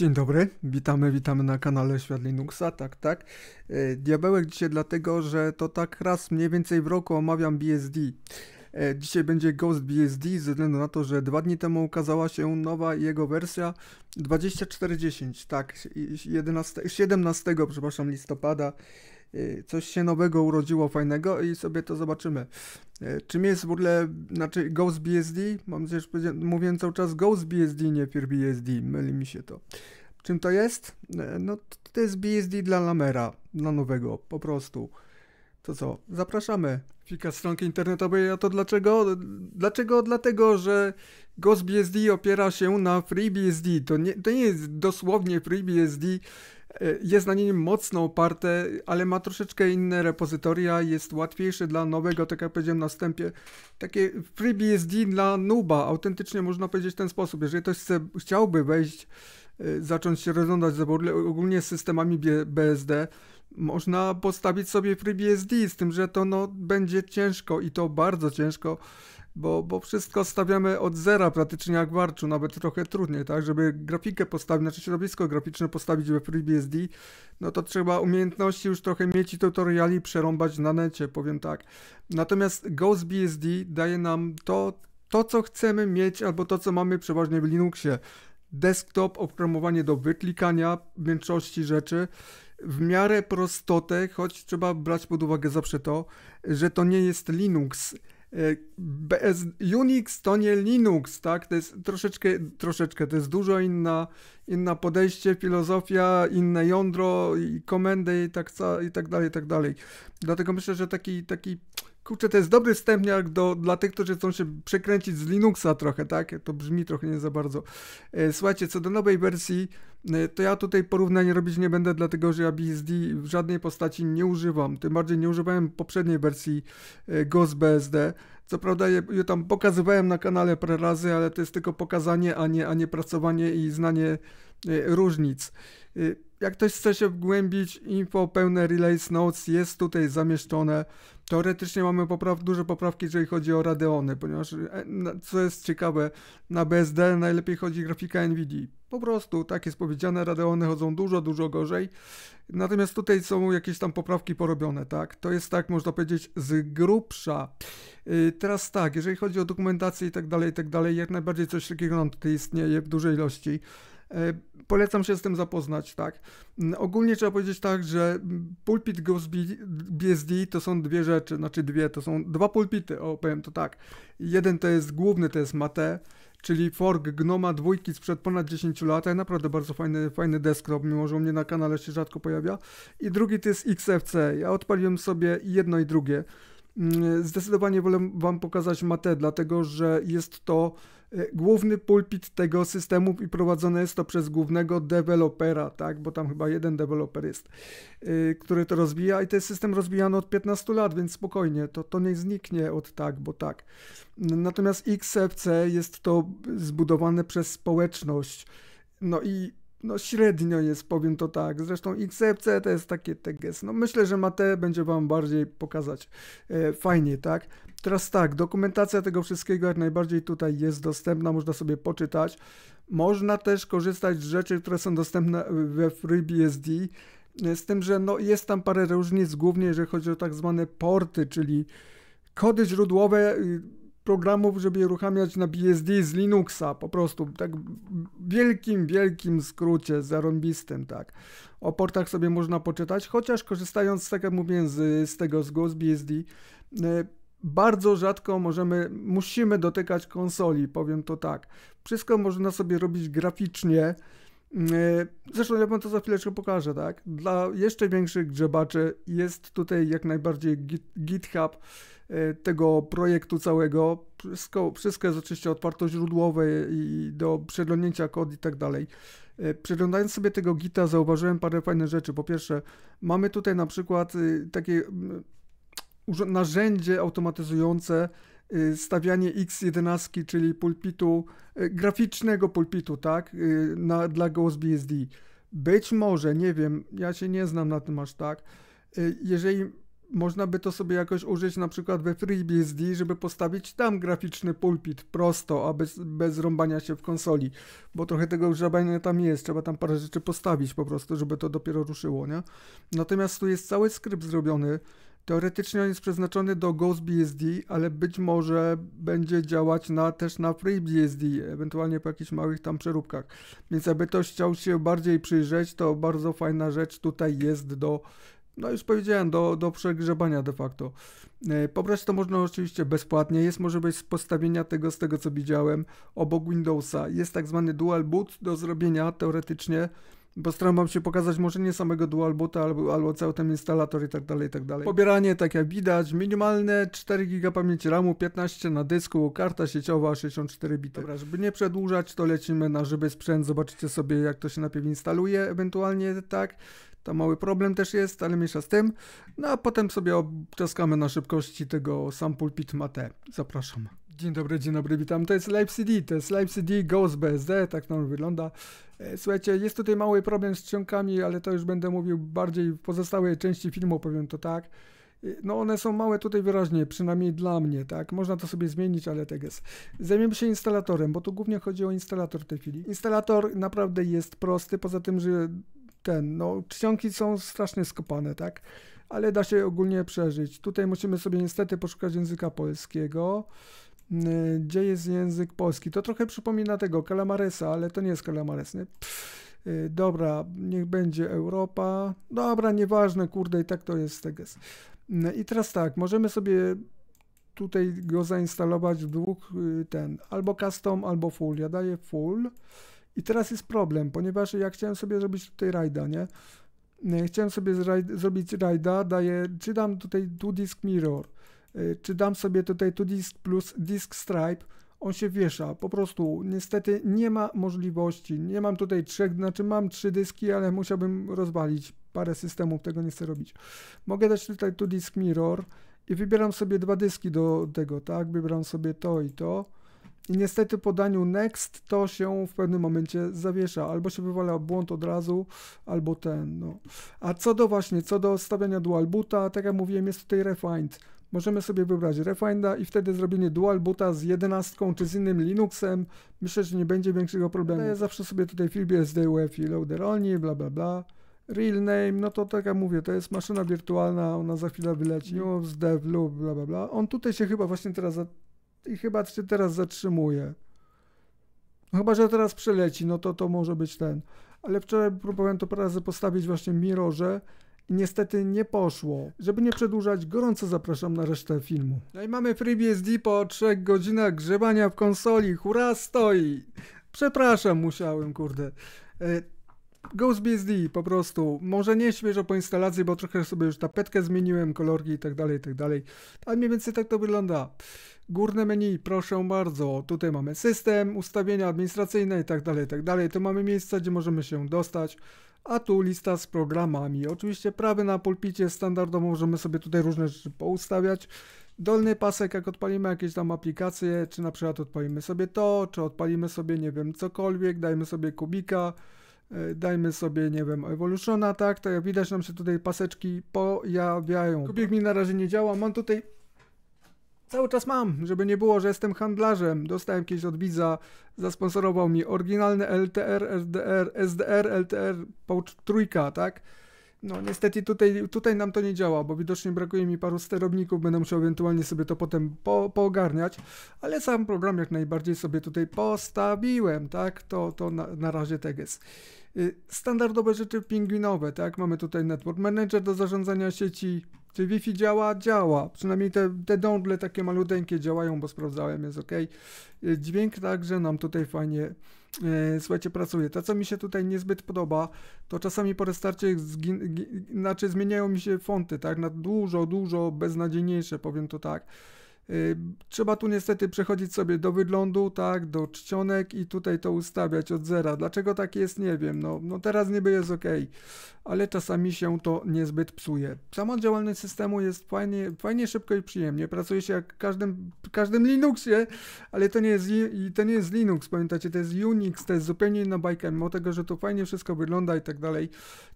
Dzień dobry, witamy, witamy na kanale Świat Linuxa, tak, tak. E, diabełek dzisiaj dlatego, że to tak raz mniej więcej w roku omawiam BSD. E, dzisiaj będzie Ghost BSD ze względu na to, że dwa dni temu ukazała się nowa jego wersja 2410, tak, 11, 17 przepraszam, listopada Y, coś się nowego urodziło, fajnego i sobie to zobaczymy. Y, czym jest w ogóle, znaczy GhostBSD? Mam nadzieję, że mówię cały czas GhostBSD, nie FreeBSD, myli mi się to. Czym to jest? Y, no to jest BSD dla Lamera, dla nowego, po prostu. To co, zapraszamy. Fika stronki internetowej, a to dlaczego? Dlaczego? Dlatego, że GhostBSD opiera się na FreeBSD. To nie, to nie jest dosłownie FreeBSD, E, jest na niej mocno oparte, ale ma troszeczkę inne repozytoria, jest łatwiejszy dla nowego, tak jak powiedziałem na wstępie. Takie FreeBSD dla nuba, autentycznie można powiedzieć w ten sposób. Jeżeli ktoś chce, chciałby wejść, e, zacząć się rozglądać ogólnie z systemami BSD, można postawić sobie FreeBSD, z tym, że to no, będzie ciężko i to bardzo ciężko bo, bo wszystko stawiamy od zera praktycznie jak warczu nawet trochę trudniej, tak? Żeby grafikę postawić, znaczy środowisko graficzne postawić we FreeBSD, no to trzeba umiejętności już trochę mieć i tutoriali przerąbać na necie, powiem tak. Natomiast GhostBSD daje nam to, to, co chcemy mieć, albo to, co mamy przeważnie w Linuxie. Desktop, oprogramowanie do wyklikania większości rzeczy, w miarę prostotę, choć trzeba brać pod uwagę zawsze to, że to nie jest Linux E, Unix to nie Linux, tak? To jest troszeczkę, troszeczkę, to jest dużo inna, inna podejście, filozofia, inne jądro i komendy i tak, i tak dalej, i tak dalej. Dlatego myślę, że taki, taki kurczę, to jest dobry wstępniak do, dla tych, którzy chcą się przekręcić z Linuxa trochę, tak? To brzmi trochę nie za bardzo. E, słuchajcie, co do nowej wersji, e, to ja tutaj porównanie robić nie będę, dlatego że ja BSD w żadnej postaci nie używam. Tym bardziej nie używałem poprzedniej wersji e, GOS BSD. Co prawda je, je, tam pokazywałem na kanale parę razy, ale to jest tylko pokazanie, a nie, a nie pracowanie i znanie różnic jak ktoś chce się wgłębić, info pełne Relays Notes jest tutaj zamieszczone. Teoretycznie mamy popraw, duże poprawki, jeżeli chodzi o Radeony, ponieważ, e, co jest ciekawe, na BSD najlepiej chodzi grafika NVIDII. Po prostu, tak jest powiedziane, Radeony chodzą dużo, dużo gorzej. Natomiast tutaj są jakieś tam poprawki porobione, tak? To jest tak, można powiedzieć, z grubsza. Y, teraz tak, jeżeli chodzi o dokumentację i tak dalej, i tak dalej, jak najbardziej coś takiego nam tutaj istnieje w dużej ilości. E, polecam się z tym zapoznać, tak. Mm, ogólnie trzeba powiedzieć tak, że pulpit GBSD to są dwie rzeczy, znaczy dwie, to są dwa pulpity, o powiem to tak. Jeden to jest główny, to jest Mate, czyli fork Gnoma dwójki sprzed ponad 10 lat, naprawdę bardzo fajny, fajny desktop, mimo że u mnie na kanale się rzadko pojawia. I drugi to jest XFC, ja odpaliłem sobie jedno i drugie. Mm, zdecydowanie wolę Wam pokazać matę, dlatego że jest to e, główny pulpit tego systemu i prowadzone jest to przez głównego dewelopera, tak, bo tam chyba jeden deweloper jest, e, który to rozbija i ten system rozwijano od 15 lat, więc spokojnie, to, to nie zniknie od tak, bo tak. Natomiast XFC jest to zbudowane przez społeczność, no i no średnio jest, powiem to tak. Zresztą XFC to jest takie TGS No myślę, że Mate będzie Wam bardziej pokazać e, fajnie, tak? Teraz tak, dokumentacja tego wszystkiego jak najbardziej tutaj jest dostępna, można sobie poczytać. Można też korzystać z rzeczy, które są dostępne we FreeBSD, e, z tym, że no jest tam parę różnic, głównie jeżeli chodzi o tak zwane porty, czyli kody źródłowe y, programów, żeby je uruchamiać na BSD z Linuxa, po prostu, tak w wielkim, wielkim skrócie, zarąbistym, tak. O portach sobie można poczytać, chociaż korzystając, tak jak mówiłem, z, z tego, z GOS BSD, y, bardzo rzadko możemy, musimy dotykać konsoli, powiem to tak. Wszystko można sobie robić graficznie, Yy, zresztą ja wam to za chwileczkę pokażę, tak? Dla jeszcze większych grzebaczy jest tutaj jak najbardziej GitHub yy, tego projektu całego. Wszystko, wszystko jest oczywiście źródłowe i do przeglądnięcia kod i tak dalej. Yy, przeglądając sobie tego Gita zauważyłem parę fajnych rzeczy. Po pierwsze, mamy tutaj na przykład takie mm, narzędzie automatyzujące Y, stawianie X11, czyli pulpitu, y, graficznego pulpitu, tak, y, na, dla GhostBSD. Być może, nie wiem, ja się nie znam na tym aż tak, jeżeli można by to sobie jakoś użyć na przykład we FreeBSD, żeby postawić tam graficzny pulpit prosto, a bez, bez rąbania się w konsoli, bo trochę tego grzebania tam jest, trzeba tam parę rzeczy postawić po prostu, żeby to dopiero ruszyło, nie? Natomiast tu jest cały skrypt zrobiony, Teoretycznie on jest przeznaczony do GhostBSD, ale być może będzie działać na, też na FreeBSD, ewentualnie po jakichś małych tam przeróbkach. Więc aby ktoś chciał się bardziej przyjrzeć, to bardzo fajna rzecz tutaj jest do, no już powiedziałem, do, do przegrzebania de facto. E, pobrać to można oczywiście bezpłatnie, jest możliwość postawienia tego z tego co widziałem obok Windowsa. Jest tak zwany dual boot do zrobienia teoretycznie Postaram wam się pokazać może nie samego dualboota, albo, albo cały ten instalator i tak dalej, i tak dalej. Pobieranie, tak jak widać, minimalne 4 GB pamięci RAMu, 15 na dysku, karta sieciowa 64 bity. Dobra, żeby nie przedłużać, to lecimy na żywy sprzęt, zobaczycie sobie jak to się najpierw instaluje, ewentualnie tak. To mały problem też jest, ale mniejsza z tym. No a potem sobie obczaskamy na szybkości tego sample pit mate. Zapraszam. Dzień dobry, dzień dobry, witam. To jest Live CD, to jest Live CD Ghost BSD, tak nam wygląda. E, słuchajcie, jest tutaj mały problem z czcionkami, ale to już będę mówił bardziej w pozostałej części filmu, powiem to tak. E, no one są małe tutaj wyraźnie, przynajmniej dla mnie, tak? Można to sobie zmienić, ale tak jest. Zajmiemy się instalatorem, bo tu głównie chodzi o instalator w tej chwili. Instalator naprawdę jest prosty, poza tym, że ten, no czcionki są strasznie skopane, tak? Ale da się ogólnie przeżyć. Tutaj musimy sobie niestety poszukać języka polskiego. Y, gdzie jest język polski. To trochę przypomina tego Kalamaresa, ale to nie jest Kalamares. Nie? Y, dobra, niech będzie Europa. Dobra, nieważne, kurde, i tak to jest teges. Tak y, I teraz tak, możemy sobie tutaj go zainstalować w dwóch, ten, albo custom, albo full. Ja daję full. I teraz jest problem, ponieważ ja chciałem sobie zrobić tutaj rajda, nie? Chciałem sobie zrobić rajda, daję, czy dam tutaj two disk mirror. Y, czy dam sobie tutaj to disk plus disk stripe, on się wiesza, po prostu niestety nie ma możliwości, nie mam tutaj trzech, znaczy mam trzy dyski, ale musiałbym rozwalić parę systemów, tego nie chcę robić. Mogę dać tutaj to disk mirror i wybieram sobie dwa dyski do tego, tak, wybieram sobie to i to, i niestety po daniu next to się w pewnym momencie zawiesza. Albo się wywala błąd od razu, albo ten. No. A co do właśnie, co do stawiania dual boota, tak jak mówiłem, jest tutaj refined. Możemy sobie wybrać refinda i wtedy zrobienie dual boota z 11 czy z innym Linuxem. Myślę, że nie będzie większego problemu. No ja zawsze sobie tutaj FreeBSD, UEFI, loader only, bla bla bla. Real name, no to tak jak mówię, to jest maszyna wirtualna, ona za chwilę wyleci. Mhm. News, dev lub bla bla bla. On tutaj się chyba właśnie teraz i chyba się teraz zatrzymuje. No chyba, że teraz przeleci, no to to może być ten. Ale wczoraj próbowałem to parę razy postawić właśnie Mirorze i niestety nie poszło. Żeby nie przedłużać, gorąco zapraszam na resztę filmu. No i mamy FreeBSD po 3 godzinach grzebania w konsoli. Hura stoi! Przepraszam, musiałem, kurde. E, GhostBSD po prostu, może nie świeżo po instalacji, bo trochę sobie już tapetkę zmieniłem, kolorki i tak dalej, i tak dalej, ale mniej więcej tak to wygląda. Górne menu, proszę bardzo, tutaj mamy system, ustawienia administracyjne i tak dalej, i tak dalej, tu mamy miejsca, gdzie możemy się dostać, a tu lista z programami. Oczywiście prawy na pulpicie standardowo możemy sobie tutaj różne rzeczy poustawiać, dolny pasek, jak odpalimy jakieś tam aplikacje, czy na przykład odpalimy sobie to, czy odpalimy sobie, nie wiem, cokolwiek, dajmy sobie kubika, E, dajmy sobie, nie wiem, Evolutiona, tak, to jak widać nam się tutaj paseczki pojawiają. Kubik mi na razie nie działa, mam tutaj Cały czas mam, żeby nie było, że jestem handlarzem. Dostałem kiedyś od Biza, zasponsorował mi oryginalny LTR, SDR, SDR, LTR, Pouch trójka, tak? No niestety tutaj, tutaj nam to nie działa, bo widocznie brakuje mi paru sterowników, będę musiał ewentualnie sobie to potem po, poogarniać, ale sam program jak najbardziej sobie tutaj postawiłem, tak, to, to na, na razie tak jest. Y, standardowe rzeczy pingwinowe, tak, mamy tutaj Network Manager do zarządzania sieci, czy Wi-Fi działa? Działa. Przynajmniej te, te dąble takie maluteńkie działają, bo sprawdzałem, jest ok. Dźwięk także nam tutaj fajnie E, słuchajcie, pracuję. To, co mi się tutaj niezbyt podoba, to czasami po restarcie znaczy zmieniają mi się fonty, tak, na dużo, dużo beznadziejniejsze, powiem to tak. Y, trzeba tu niestety przechodzić sobie do wyglądu, tak, do czcionek i tutaj to ustawiać od zera. Dlaczego tak jest, nie wiem. No, no teraz niby jest ok, ale czasami się to niezbyt psuje. Sama działalność systemu jest fajnie, fajnie szybko i przyjemnie. Pracuje się jak w każdym, każdym Linuxie, ale to nie, jest, to nie jest Linux, pamiętacie, to jest Unix, to jest zupełnie inna bajka. Mimo tego, że to fajnie wszystko wygląda i tak dalej,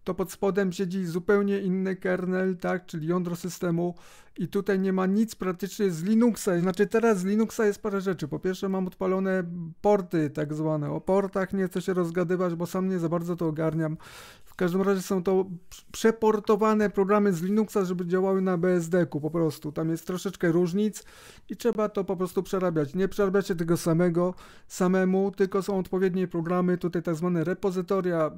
to pod spodem siedzi zupełnie inny kernel, tak, czyli jądro systemu i tutaj nie ma nic praktycznie z Linux Linuxa, znaczy teraz z Linuxa jest parę rzeczy. Po pierwsze mam odpalone porty tak zwane. O portach nie chcę się rozgadywać, bo sam nie za bardzo to ogarniam. W każdym razie są to przeportowane programy z Linuxa, żeby działały na BSD-ku po prostu. Tam jest troszeczkę różnic i trzeba to po prostu przerabiać. Nie przerabiacie tego samego, samemu, tylko są odpowiednie programy, tutaj tak zwane repozytoria.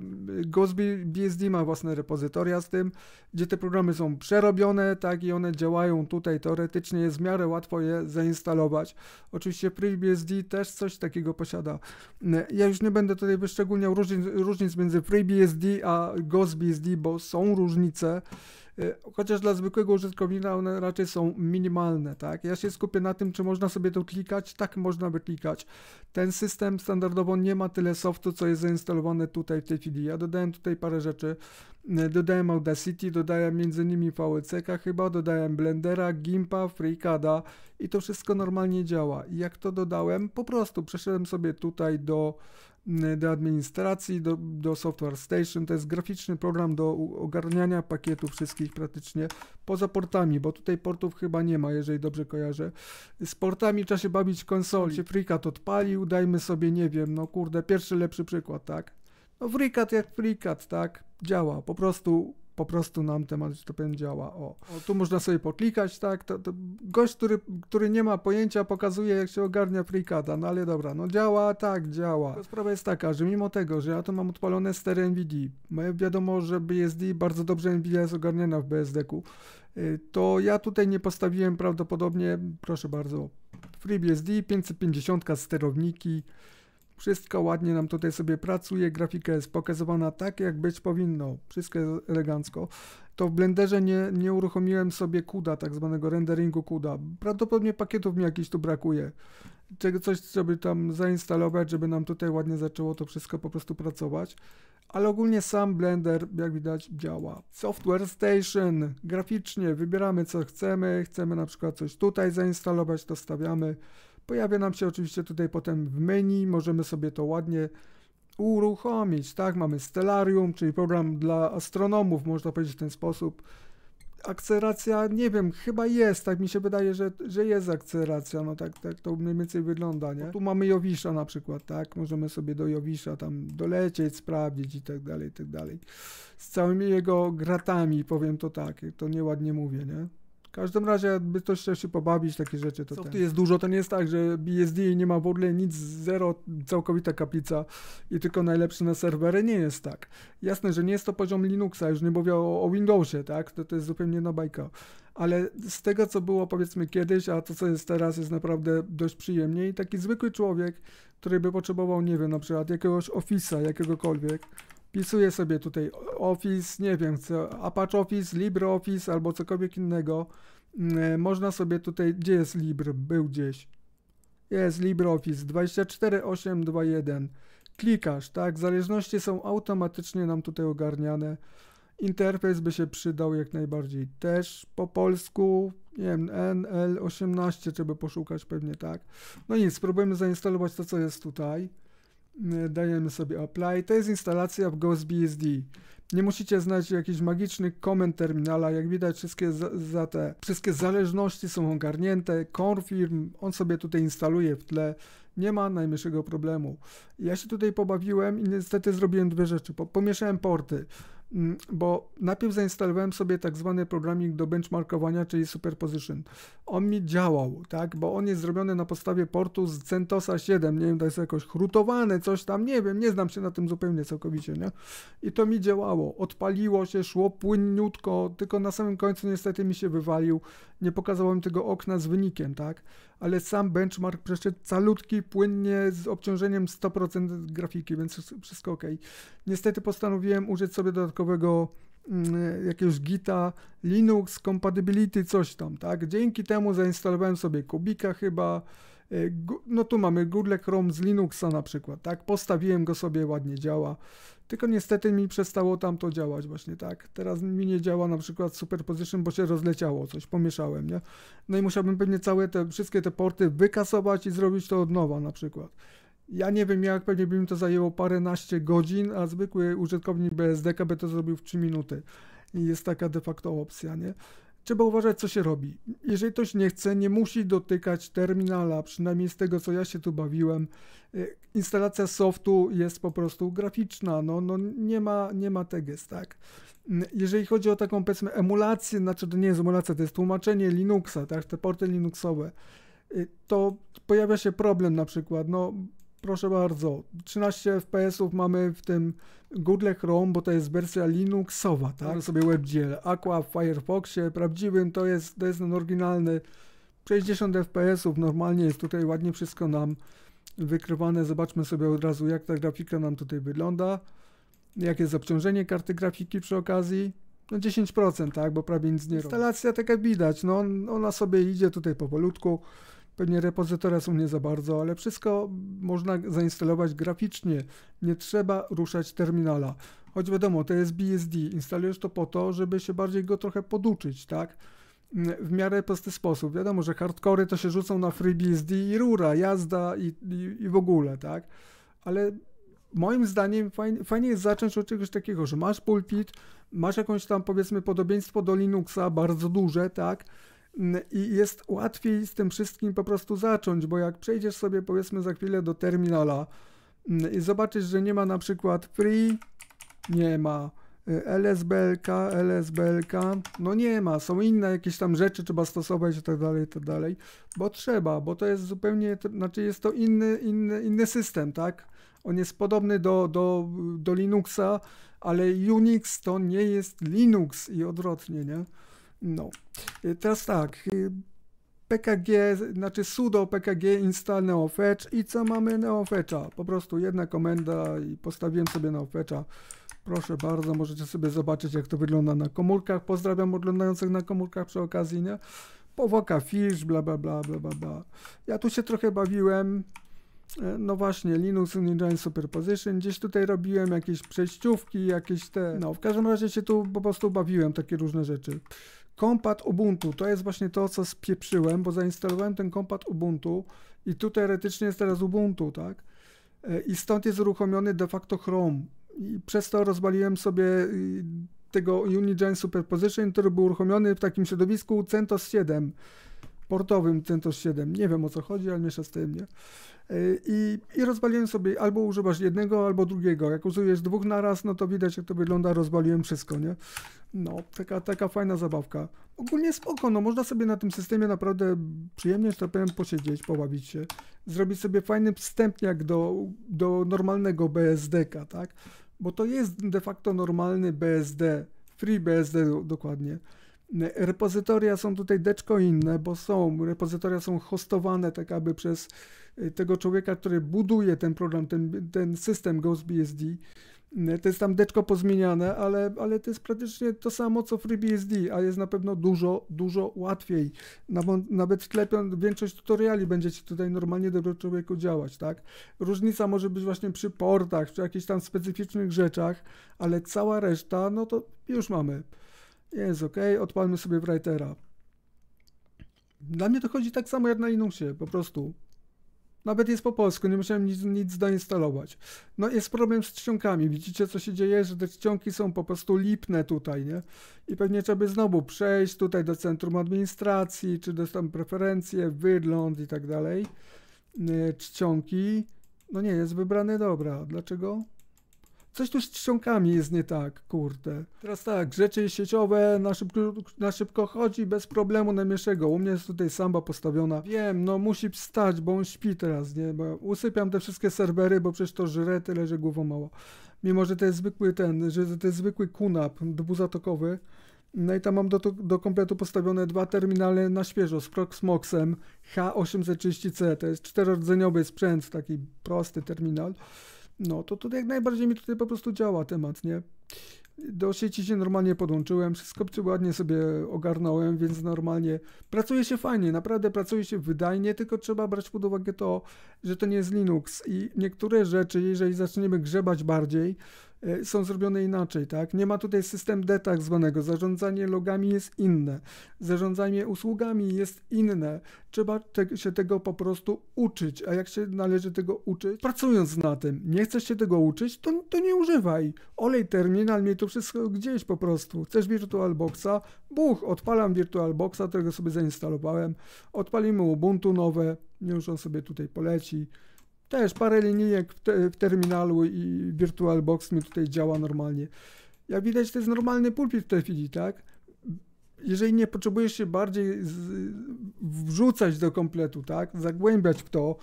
Gozby BSD ma własne repozytoria z tym, gdzie te programy są przerobione, tak, i one działają tutaj teoretycznie jest w miarę łatwo swoje zainstalować. Oczywiście FreeBSD też coś takiego posiada. Mm, ja już nie będę tutaj wyszczególniał różnic, różnic między FreeBSD a GhostBSD, bo są różnice y, chociaż dla zwykłego użytkownika one raczej są minimalne, tak? Ja się skupię na tym, czy można sobie to klikać, tak można by klikać. Ten system standardowo nie ma tyle softu, co jest zainstalowane tutaj w tej chwili. Ja dodałem tutaj parę rzeczy, E, dodałem Audacity, dodałem m.in. VLCK chyba, dodałem Blendera, Gimpa, FreeCADa i to wszystko normalnie działa. jak to dodałem, po prostu przeszedłem sobie tutaj do, mm, do administracji, do, do Software Station. To jest graficzny program do ogarniania pakietów wszystkich praktycznie poza portami, bo tutaj portów chyba nie ma, jeżeli dobrze kojarzę. Z portami trzeba się bawić konsoli. FreeCAD odpalił, dajmy sobie, nie wiem, no kurde, pierwszy lepszy przykład, tak? No frikat jak frikat, tak? Działa, po prostu po prostu nam temat pewnie działa. O. o, tu można sobie poklikać, tak? To, to gość, który, który nie ma pojęcia, pokazuje, jak się ogarnia FreeCADa, no ale dobra, no działa, tak, działa. sprawa jest taka, że mimo tego, że ja tu mam odpalone stery NVD, wiadomo, że BSD bardzo dobrze NVIDIA jest ogarniana w BSD-ku, y, to ja tutaj nie postawiłem prawdopodobnie, proszę bardzo, FreeBSD 550 sterowniki, wszystko ładnie nam tutaj sobie pracuje, grafika jest pokazywana tak, jak być powinno. Wszystko jest elegancko. To w Blenderze nie, nie uruchomiłem sobie CUDA, tak zwanego renderingu CUDA. Prawdopodobnie pakietów mi jakiś tu brakuje. Czego, coś, żeby tam zainstalować, żeby nam tutaj ładnie zaczęło to wszystko po prostu pracować. Ale ogólnie sam Blender, jak widać, działa. Software Station. Graficznie wybieramy, co chcemy. Chcemy na przykład coś tutaj zainstalować, to stawiamy. Pojawia nam się oczywiście tutaj potem w menu, możemy sobie to ładnie uruchomić, tak? Mamy Stellarium, czyli program dla astronomów, można powiedzieć w ten sposób. Akceleracja, nie wiem, chyba jest, tak mi się wydaje, że, że jest akceleracja, no tak, tak to mniej więcej wygląda, nie? Tu mamy Jowisza na przykład, tak? Możemy sobie do Jowisza tam dolecieć, sprawdzić i tak dalej, i tak dalej. Z całymi jego gratami, powiem to tak, to nieładnie mówię, nie? W każdym razie, jakby ktoś chciał się pobawić, takie rzeczy, to Softu ten. jest dużo, to nie jest tak, że BSD nie ma w ogóle nic, zero, całkowita kaplica i tylko najlepszy na serwery, nie jest tak. Jasne, że nie jest to poziom Linuxa, już nie mówię o, o Windowsie, tak, to, to jest zupełnie inna bajka, ale z tego, co było powiedzmy kiedyś, a to, co jest teraz, jest naprawdę dość przyjemnie i taki zwykły człowiek, który by potrzebował, nie wiem, na przykład jakiegoś Office'a, jakiegokolwiek, Pisuję sobie tutaj Office, nie wiem, co, Apache Office, LibreOffice albo cokolwiek innego. Mm, e, można sobie tutaj, gdzie jest Libre? Był gdzieś. Jest LibreOffice 24821. Klikasz, tak? Zależności są automatycznie nam tutaj ogarniane. Interfejs by się przydał jak najbardziej też po polsku. Nie wiem, NL18 trzeba poszukać pewnie, tak? No nic, spróbujmy zainstalować to, co jest tutaj. E, dajemy sobie apply. To jest instalacja w GhostBSD. Nie musicie znać jakichś magicznych komend terminala. Jak widać, wszystkie, za, za, te, wszystkie zależności są ogarnięte. Confirm, on sobie tutaj instaluje w tle. Nie ma najmniejszego problemu. Ja się tutaj pobawiłem i niestety zrobiłem dwie rzeczy. Pomieszałem porty. Mm, bo najpierw zainstalowałem sobie tak zwany programik do benchmarkowania, czyli Superposition. On mi działał, tak, bo on jest zrobiony na podstawie portu z CentOSa 7, nie wiem, to jest jakoś chrutowane, coś tam, nie wiem, nie znam się na tym zupełnie całkowicie, nie? I to mi działało, odpaliło się, szło płynniutko, tylko na samym końcu niestety mi się wywalił, nie pokazałem tego okna z wynikiem, tak, ale sam benchmark przeszedł calutki, płynnie, z obciążeniem 100% grafiki, więc wszystko ok. Niestety postanowiłem użyć sobie dodatkowo dodatkowego mm, jakiegoś Gita, Linux, Compatibility, coś tam, tak? Dzięki temu zainstalowałem sobie Kubika chyba, e, no tu mamy Google Chrome z Linuxa na przykład, tak? Postawiłem go sobie, ładnie działa, tylko niestety mi przestało tam to działać właśnie, tak? Teraz mi nie działa na przykład Superposition, bo się rozleciało coś, pomieszałem, nie? No i musiałbym pewnie całe te, wszystkie te porty wykasować i zrobić to od nowa na przykład. Ja nie wiem, jak pewnie by mi to zajęło paręnaście godzin, a zwykły użytkownik BSDK by to zrobił w 3 minuty. jest taka de facto opcja, nie? Trzeba uważać, co się robi. Jeżeli ktoś nie chce, nie musi dotykać terminala, przynajmniej z tego, co ja się tu bawiłem. Y, instalacja softu jest po prostu graficzna, no, no nie ma, nie ma teges, tak? Mm, jeżeli chodzi o taką, powiedzmy, emulację, znaczy to nie jest emulacja, to jest tłumaczenie Linuxa, tak? Te porty Linuxowe y, to pojawia się problem na przykład, no proszę bardzo, 13 fps mamy w tym Google Chrome, bo to jest wersja Linuxowa, tak? Mamy tak. sobie WebGL, Aqua w Firefoxie, prawdziwym to jest, to jest ten oryginalny 60 fps normalnie jest tutaj ładnie wszystko nam wykrywane, zobaczmy sobie od razu jak ta grafika nam tutaj wygląda, jakie jest obciążenie karty grafiki przy okazji, no 10%, tak, bo prawie nic nie robi. Instalacja taka widać, no ona sobie idzie tutaj powolutku, Pewnie repozytora są nie za bardzo, ale wszystko można zainstalować graficznie. Nie trzeba ruszać terminala. Choć wiadomo, to jest BSD. Instalujesz to po to, żeby się bardziej go trochę poduczyć, tak? Mm, w miarę prosty sposób. Wiadomo, że hardcore to się rzucą na FreeBSD i rura, jazda i, i, i w ogóle, tak? Ale moim zdaniem fajnie, fajnie, jest zacząć od czegoś takiego, że masz pulpit, masz jakąś tam powiedzmy podobieństwo do Linuxa, bardzo duże, tak? i jest łatwiej z tym wszystkim po prostu zacząć, bo jak przejdziesz sobie powiedzmy za chwilę do terminala i zobaczysz, że nie ma na przykład free, nie ma y, LSBLK, LSBLK, no nie ma, są inne jakieś tam rzeczy, trzeba stosować i tak dalej, i tak dalej, bo trzeba, bo to jest zupełnie, znaczy jest to inny, inny, inny system, tak? On jest podobny do, do, do Linuxa, ale Unix to nie jest Linux i odwrotnie, nie? No. E, teraz tak. E, PKG, znaczy sudo pkg install neofetch i co mamy neofetcha? Po prostu jedna komenda i postawiłem sobie neofetcha. Proszę bardzo, możecie sobie zobaczyć jak to wygląda na komórkach. Pozdrawiam oglądających na komórkach przy okazji, nie? Powoka fish, bla bla bla bla bla. bla. Ja tu się trochę bawiłem. E, no właśnie, Linux Engine Superposition. Gdzieś tutaj robiłem jakieś przejściówki, jakieś te... No, w każdym razie się tu po prostu bawiłem, takie różne rzeczy. Kompat Ubuntu, to jest właśnie to, co spieprzyłem, bo zainstalowałem ten kompat Ubuntu i tu teoretycznie jest teraz Ubuntu, tak? E, I stąd jest uruchomiony de facto Chrome. I przez to rozwaliłem sobie y, tego Unigine Superposition, który był uruchomiony w takim środowisku CentOS 7 sportowym CentOS 7. Nie wiem o co chodzi, ale miesza z tym, nie? E, I, I rozwaliłem sobie, albo używasz jednego, albo drugiego. Jak użyjesz dwóch na raz no to widać jak to wygląda, rozwaliłem wszystko, nie? No, taka, taka fajna zabawka. Ogólnie spoko, no można sobie na tym systemie naprawdę przyjemnie, że tak powiem, posiedzieć, pobawić się. Zrobić sobie fajny wstępniak do, do normalnego BSD-ka, tak? Bo to jest de facto normalny BSD, FreeBSD dokładnie. Repozytoria są tutaj deczko inne, bo są, repozytoria są hostowane tak aby przez y, tego człowieka, który buduje ten program, ten, ten system GhostBSD. Y, to jest tam deczko pozmieniane, ale, ale to jest praktycznie to samo co FreeBSD, a jest na pewno dużo, dużo łatwiej. Nawet klepiąc większość tutoriali będziecie tutaj normalnie dobrze człowieku działać, tak? Różnica może być właśnie przy portach, czy jakichś tam specyficznych rzeczach, ale cała reszta, no to już mamy. Jest ok, odpalmy sobie writera. Dla mnie to chodzi tak samo jak na Linuxie, po prostu. Nawet jest po polsku, nie musiałem nic, nic doinstalować. No jest problem z czcionkami. Widzicie co się dzieje, że te czcionki są po prostu lipne tutaj, nie? I pewnie trzeba by znowu przejść tutaj do centrum administracji, czy do tam preferencje, wygląd i tak dalej. Yy, czcionki. No nie, jest wybrane dobra. Dlaczego? Coś tu z czcionkami jest nie tak, kurde. Teraz tak, rzeczy sieciowe na szybko, na szybko chodzi, bez problemu najmniejszego. U mnie jest tutaj samba postawiona. Wiem, no musi wstać, bo on śpi teraz, nie? Bo usypiam te wszystkie serwery, bo przecież to żre tyle, że głową mało. Mimo, że to jest zwykły ten, że to jest zwykły kunap, dwuzatokowy. No i tam mam do, do kompletu postawione dwa terminale na świeżo z Proxmoxem H830C. To jest czterordzeniowy sprzęt, taki prosty terminal. No, to, to jak najbardziej mi tutaj po prostu działa temat, nie? Do sieci się normalnie podłączyłem, wszystko ładnie sobie ogarnąłem, więc normalnie pracuje się fajnie, naprawdę pracuje się wydajnie, tylko trzeba brać pod uwagę to, że to nie jest Linux i niektóre rzeczy, jeżeli zaczniemy grzebać bardziej, E, są zrobione inaczej, tak? Nie ma tutaj system D tak zwanego. Zarządzanie logami jest inne, zarządzanie usługami jest inne. Trzeba te, się tego po prostu uczyć. A jak się należy tego uczyć? Pracując na tym. Nie chcesz się tego uczyć, to, to nie używaj. Olej terminal, miej to wszystko gdzieś po prostu. Chcesz VirtualBoxa? Buch, odpalam VirtualBoxa, którego sobie zainstalowałem. Odpalimy Ubuntu nowe, już on sobie tutaj poleci. Też parę linijek w, te, w terminalu i VirtualBox mi tutaj działa normalnie. Jak widać, to jest normalny pulpit w tej chwili, tak? jeżeli nie potrzebujesz się bardziej z, wrzucać do kompletu, tak, zagłębiać w to,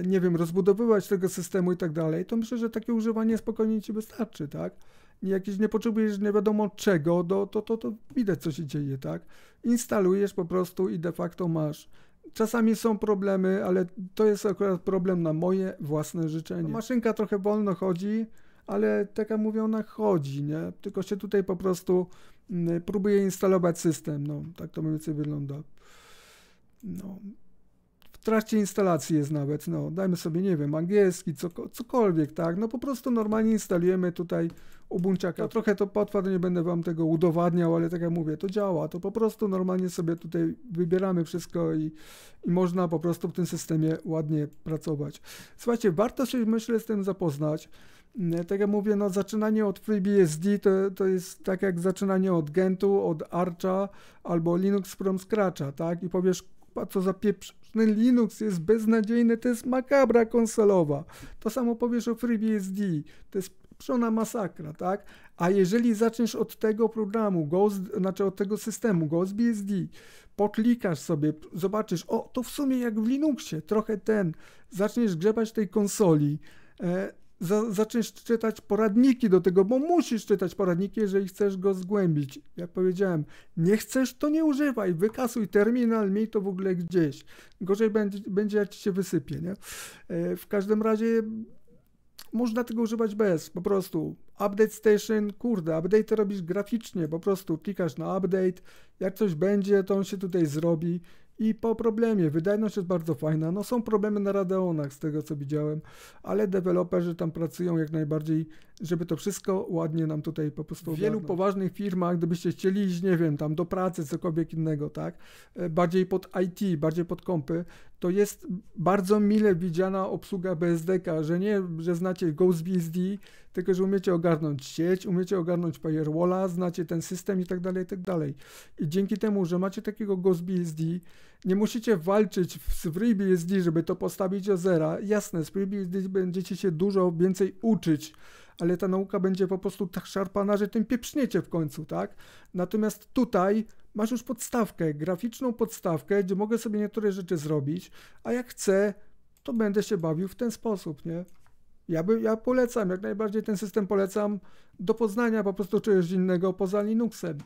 y, nie wiem, rozbudowywać tego systemu i tak dalej, to myślę, że takie używanie spokojnie ci wystarczy, tak? Jakieś nie potrzebujesz nie wiadomo czego, do, to, to, to widać co się dzieje, tak? Instalujesz po prostu i de facto masz Czasami są problemy, ale to jest akurat problem na moje własne życzenie. No, maszynka trochę wolno chodzi, ale tak jak mówię, chodzi, nie? Tylko się tutaj po prostu mm, próbuje instalować system, no, tak to mniej więcej wygląda. No, trakcie instalacji jest nawet, no dajmy sobie, nie wiem, angielski, cokolwiek, tak, no po prostu normalnie instalujemy tutaj Ubunciaka. Trochę to potwar, nie będę Wam tego udowadniał, ale tak jak mówię, to działa, to po prostu normalnie sobie tutaj wybieramy wszystko i, i można po prostu w tym systemie ładnie pracować. Słuchajcie, warto się myślę z tym zapoznać. Mm, tak jak mówię, no zaczynanie od FreeBSD to, to jest tak jak zaczynanie od Gentu, od Archa albo Linux from Scratcha, tak? I powiesz, co za pieprzny Linux jest beznadziejny, to jest makabra konsolowa. To samo powiesz o FreeBSD, to jest pieprzona masakra, tak? A jeżeli zaczniesz od tego programu, Ghost, znaczy od tego systemu GhostBSD, poklikasz sobie, zobaczysz, o, to w sumie jak w Linuxie, trochę ten, zaczniesz grzebać tej konsoli, e, za, zaczniesz czytać poradniki do tego, bo musisz czytać poradniki, jeżeli chcesz go zgłębić. Jak powiedziałem, nie chcesz, to nie używaj, wykasuj terminal, miej to w ogóle gdzieś. Gorzej będzie, będzie jak ci się wysypie, nie? E, w każdym razie można tego używać bez, po prostu update station, kurde, update robisz graficznie, po prostu klikasz na update, jak coś będzie, to on się tutaj zrobi i po problemie. Wydajność jest bardzo fajna. No są problemy na Radeonach z tego co widziałem, ale deweloperzy tam pracują jak najbardziej, żeby to wszystko ładnie nam tutaj po prostu W wielu poważnych firmach, gdybyście chcieli iść, nie wiem, tam do pracy, cokolwiek innego, tak? E, bardziej pod IT, bardziej pod kompy, to jest bardzo mile widziana obsługa BSDK, że nie, że znacie GhostBSD, tylko że umiecie ogarnąć sieć, umiecie ogarnąć firewalla, znacie ten system i tak dalej, i tak dalej. I dzięki temu, że macie takiego GhostBSD, nie musicie walczyć z FreeBSD, żeby to postawić do zera. Jasne, z FreeBSD będziecie się dużo więcej uczyć, ale ta nauka będzie po prostu tak szarpana, że tym pieprzniecie w końcu, tak? Natomiast tutaj masz już podstawkę, graficzną podstawkę, gdzie mogę sobie niektóre rzeczy zrobić, a jak chcę, to będę się bawił w ten sposób, nie? Ja, by, ja polecam, jak najbardziej ten system polecam do poznania po prostu czegoś innego poza Linuxem.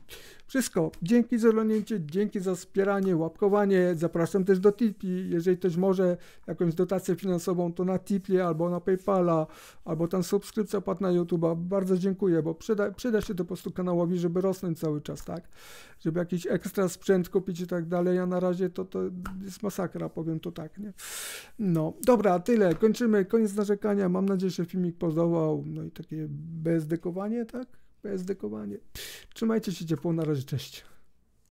Wszystko. Dzięki za oglądnięcie, dzięki za wspieranie, łapkowanie. Zapraszam też do Tipi. Jeżeli ktoś może jakąś dotację finansową, to na Tipie albo na PayPala, albo tam subskrypcja płat na YouTube'a. Bardzo dziękuję, bo przyda, przyda się to po prostu kanałowi, żeby rosnąć cały czas, tak? Żeby jakiś ekstra sprzęt kupić i tak dalej. Ja na razie to, to jest masakra, powiem to tak, nie? No, dobra, tyle. Kończymy. Koniec narzekania. Mam nadzieję, że filmik podobał. No i takie bezdekowanie dekowanie, tak? PSD kowanie. Trzymajcie się ciepło, na razie, cześć.